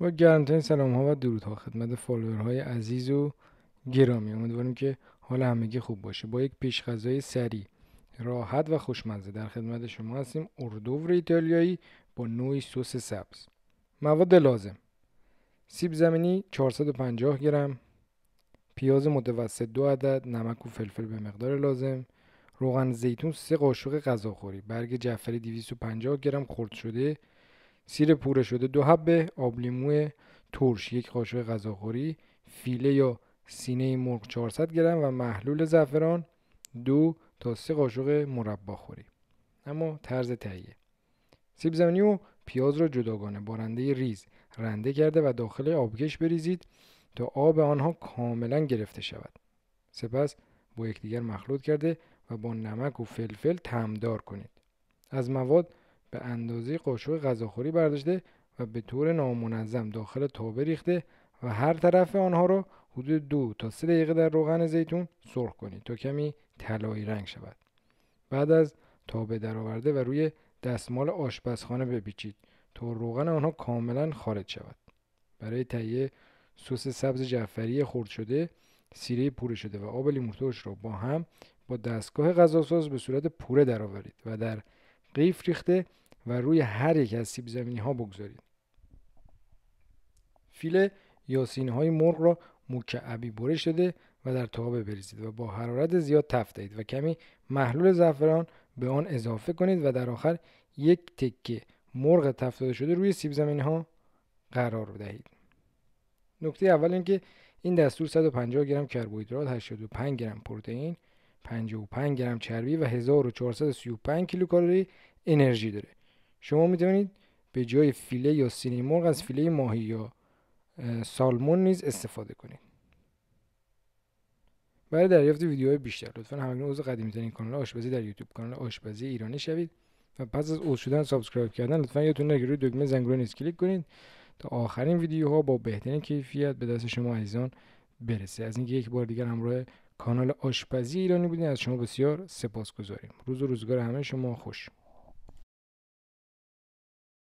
و گرمترین سلام ها و ها خدمت های عزیز و گرامی امیدواریم که حال همگی خوب باشه با یک پیش غذای سریع راحت و خوشمزه در خدمت شما هستیم اردوور ایتالیایی با نوعی سس سبز مواد لازم سیب زمینی 450 گرم پیاز متوسط دو عدد نمک و فلفل به مقدار لازم روغن زیتون 3 قاشق غذاخوری برگ جعفری 250 گرم خرد شده سیر پوره شده دو حبه آب لیمو ترش یک قاشق غذاخوری فیله یا سینه مرغ 400 گرم و محلول زعفران دو تا سه قاشق مربا خوری اما طرز تهیه سیب زمینی و پیاز را جداگانه بارنده ریز رنده کرده و داخل آبگش بریزید تا آب آنها کاملا گرفته شود سپس با یکدیگر مخلوط کرده و با نمک و فلفل تمدار کنید از مواد به اندازه قاشق غذاخوری برداشته و به طور نامنظم داخل تابه ریخته و هر طرف آنها را حدود دو تا سه دقیقه در روغن زیتون سرخ کنید تا کمی طلایی رنگ شود بعد از تابه درآورده و روی دستمال آشپزخانه بپیچید تا روغن آنها کاملا خارج شود برای تهیه سس سبز جعفری خرد شده سیره پوره شده و آب لیمورتوش را با هم با دستگاه غذاساز به صورت پوره درآورید و در قیف ریخته و روی هر یک از سیب زمینی ها بگذارید فیله یا سینه های مرغ را مکعبی برش داده و در تابه بریزید و با حرارت زیاد تفت دهید و کمی محلول زعفران به آن اضافه کنید و در آخر یک تکه مرغ تفت داده شده روی سیب زمینی ها قرار دهید نکته اول اینکه این دستور 150 گرم کربوهیدرات 85 گرم پروتئین 55 گرم چربی و 1435 کیلوکالری انرژی داره شما میتونید به جای فیله یا سینه مرغ از فیله ماهی یا سالمون نیز استفاده کنید برای دریافت ویدیوهای بیشتر لطفا همین عضو قدیمی ترین کانال آشپزی در یوتیوب کانال آشپزی ایرانی شوید و پس از عضو شدن سابسکرایب کردن لطفا یادتون نگیرید روی دکمه زنگوله نیز کلیک کنید تا آخرین ویدیوها با بهترین کیفیت به دست شما عزیزان برسه از اینکه یک بار دیگر همراه کانال آشپزی ایرانی بودین از شما بسیار سپاسگزاریم روز و روزگار همه شما خوش